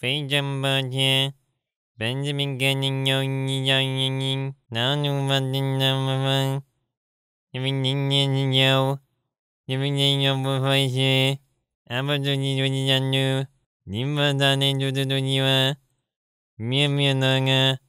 非常抱歉，本视频可能有一些原因导致无法正常播放。因为天气炎热，因为内容不科学，安卓机手机上流，你把它能阻止住你吗？没有没有那个。